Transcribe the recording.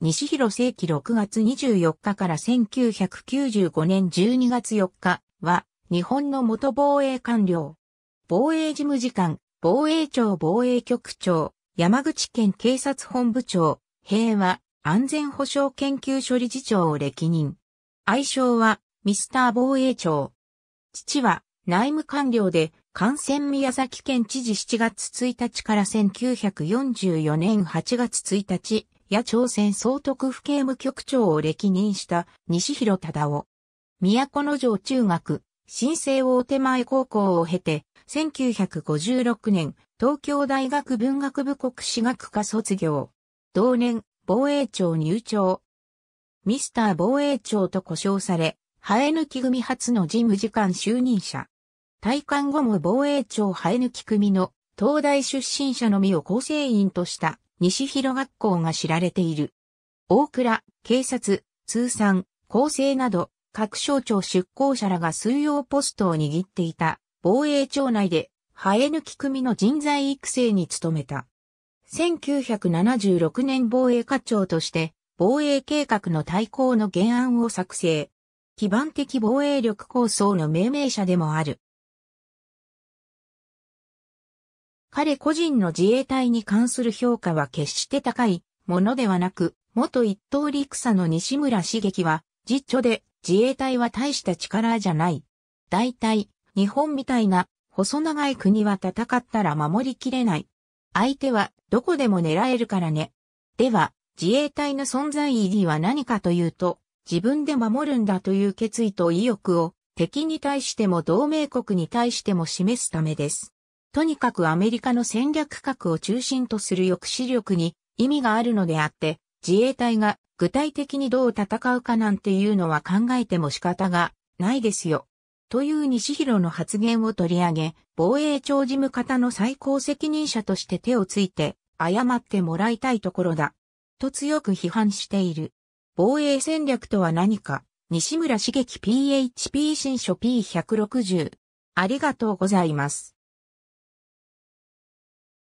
西広世紀6月24日から1995年12月4日は、日本の元防衛官僚。防衛事務次官、防衛庁防衛局長、山口県警察本部長、平和安全保障研究所理事長を歴任。愛称は、ミスター防衛庁。父は、内務官僚で、感染宮崎県知事7月1日から1944年8月1日、や朝鮮総督府警務局長を歴任した西広忠夫。都城中学、新生大手前高校を経て、1956年、東京大学文学部国史学科卒業。同年、防衛庁入庁。ミスター防衛庁と呼称され、生え抜き組初の事務次官就任者。退官後も防衛庁生え抜き組の東大出身者のみを構成員とした西広学校が知られている。大倉、警察、通産、厚生など各省庁出向者らが水曜ポストを握っていた防衛庁内で生え抜き組の人材育成に努めた。1976年防衛課長として防衛計画の対抗の原案を作成。基盤的防衛力構想の命名者でもある。彼個人の自衛隊に関する評価は決して高いものではなく、元一等陸佐の西村茂樹は、実著で自衛隊は大した力じゃない。大体、日本みたいな細長い国は戦ったら守りきれない。相手はどこでも狙えるからね。では、自衛隊の存在意義は何かというと、自分で守るんだという決意と意欲を敵に対しても同盟国に対しても示すためです。とにかくアメリカの戦略核を中心とする抑止力に意味があるのであって、自衛隊が具体的にどう戦うかなんていうのは考えても仕方がないですよ。という西広の発言を取り上げ、防衛庁事務方の最高責任者として手をついて、謝ってもらいたいところだ。と強く批判している。防衛戦略とは何か、西村茂樹 PHP 新書 P160。ありがとうございます。